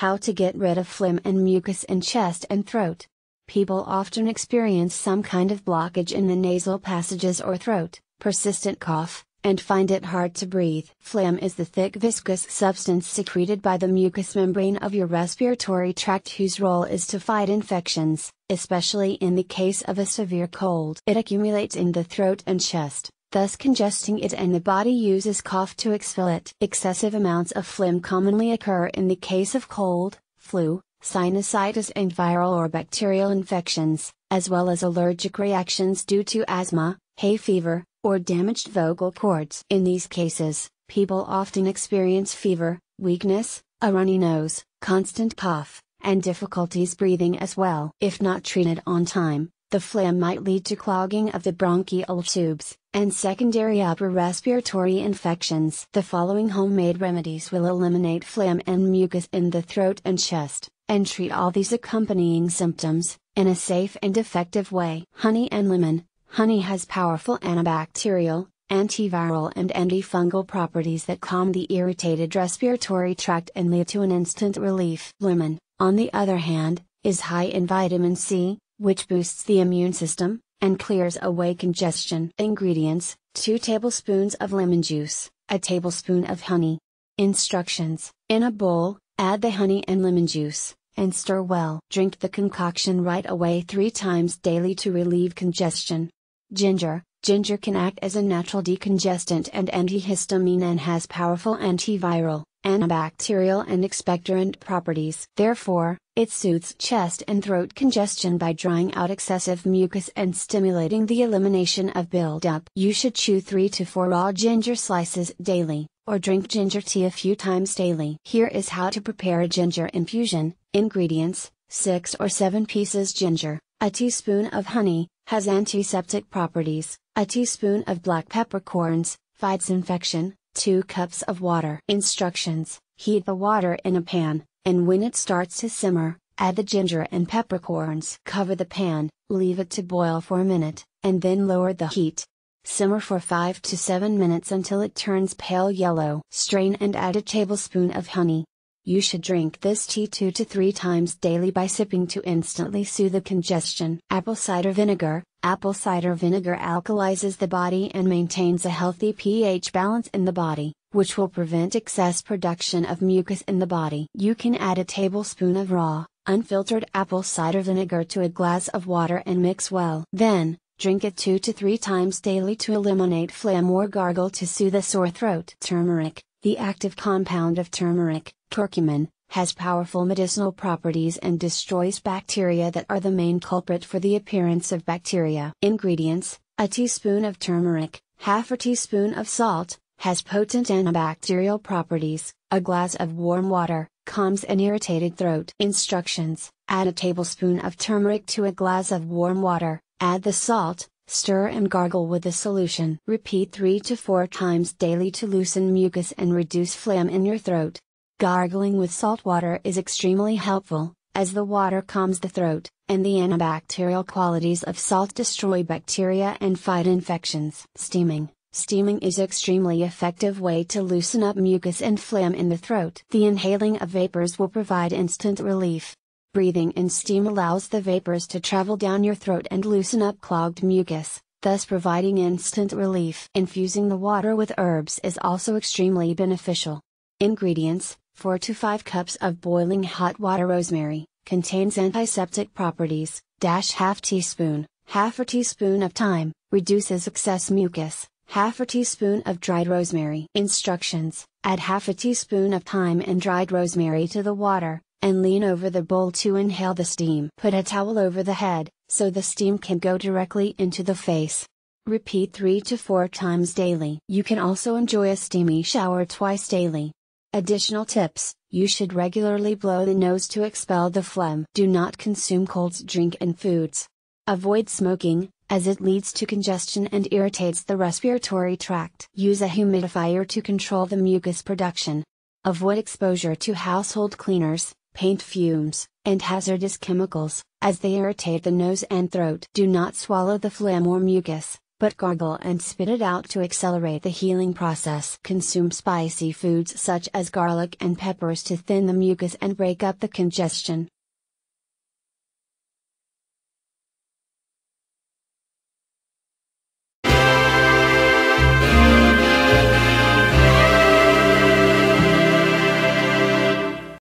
How to get rid of phlegm and mucus in chest and throat. People often experience some kind of blockage in the nasal passages or throat, persistent cough, and find it hard to breathe. Phlegm is the thick viscous substance secreted by the mucous membrane of your respiratory tract whose role is to fight infections, especially in the case of a severe cold. It accumulates in the throat and chest thus congesting it and the body uses cough to expel it. Excessive amounts of phlegm commonly occur in the case of cold, flu, sinusitis and viral or bacterial infections, as well as allergic reactions due to asthma, hay fever, or damaged vocal cords. In these cases, people often experience fever, weakness, a runny nose, constant cough, and difficulties breathing as well. If not treated on time, the phlegm might lead to clogging of the bronchial tubes, and secondary upper respiratory infections. The following homemade remedies will eliminate phlegm and mucus in the throat and chest, and treat all these accompanying symptoms, in a safe and effective way. Honey and lemon. Honey has powerful antibacterial, antiviral and antifungal properties that calm the irritated respiratory tract and lead to an instant relief. Lemon, on the other hand, is high in vitamin C, which boosts the immune system, and clears away congestion. Ingredients 2 tablespoons of lemon juice, a tablespoon of honey. Instructions In a bowl, add the honey and lemon juice, and stir well. Drink the concoction right away three times daily to relieve congestion. Ginger Ginger can act as a natural decongestant and antihistamine and has powerful antiviral, antibacterial and expectorant properties. Therefore, it soothes chest and throat congestion by drying out excessive mucus and stimulating the elimination of buildup. You should chew 3 to 4 raw ginger slices daily, or drink ginger tea a few times daily. Here is how to prepare a ginger infusion. Ingredients 6 or 7 pieces ginger, a teaspoon of honey, has antiseptic properties, a teaspoon of black peppercorns, fights infection, 2 cups of water. Instructions Heat the water in a pan, and when it starts to simmer, add the ginger and peppercorns. Cover the pan, leave it to boil for a minute, and then lower the heat. Simmer for 5 to 7 minutes until it turns pale yellow. Strain and add a tablespoon of honey. You should drink this tea 2 to 3 times daily by sipping to instantly soothe the congestion. Apple cider vinegar, Apple cider vinegar alkalizes the body and maintains a healthy pH balance in the body, which will prevent excess production of mucus in the body. You can add a tablespoon of raw, unfiltered apple cider vinegar to a glass of water and mix well. Then, drink it 2 to 3 times daily to eliminate phlegm or gargle to soothe a sore throat. Turmeric, the active compound of turmeric, curcumin, has powerful medicinal properties and destroys bacteria that are the main culprit for the appearance of bacteria. Ingredients A teaspoon of turmeric, half a teaspoon of salt, has potent antibacterial properties, a glass of warm water, calms an irritated throat. Instructions Add a tablespoon of turmeric to a glass of warm water, add the salt, stir and gargle with the solution. Repeat 3 to 4 times daily to loosen mucus and reduce phlegm in your throat. Gargling with salt water is extremely helpful, as the water calms the throat, and the antibacterial qualities of salt destroy bacteria and fight infections. Steaming Steaming is extremely effective way to loosen up mucus and phlegm in the throat. The inhaling of vapors will provide instant relief. Breathing in steam allows the vapors to travel down your throat and loosen up clogged mucus, thus providing instant relief. Infusing the water with herbs is also extremely beneficial. Ingredients 4 to 5 cups of boiling hot water rosemary, contains antiseptic properties, dash half teaspoon, half a teaspoon of thyme, reduces excess mucus, half a teaspoon of dried rosemary. Instructions, add half a teaspoon of thyme and dried rosemary to the water, and lean over the bowl to inhale the steam. Put a towel over the head, so the steam can go directly into the face. Repeat 3 to 4 times daily. You can also enjoy a steamy shower twice daily. Additional tips You should regularly blow the nose to expel the phlegm. Do not consume colds, drink, and foods. Avoid smoking, as it leads to congestion and irritates the respiratory tract. Use a humidifier to control the mucus production. Avoid exposure to household cleaners, paint fumes, and hazardous chemicals, as they irritate the nose and throat. Do not swallow the phlegm or mucus, but gargle and spit it out to accelerate the healing process. Consume spicy foods such as garlic and peppers to thin the mucus and break up the congestion.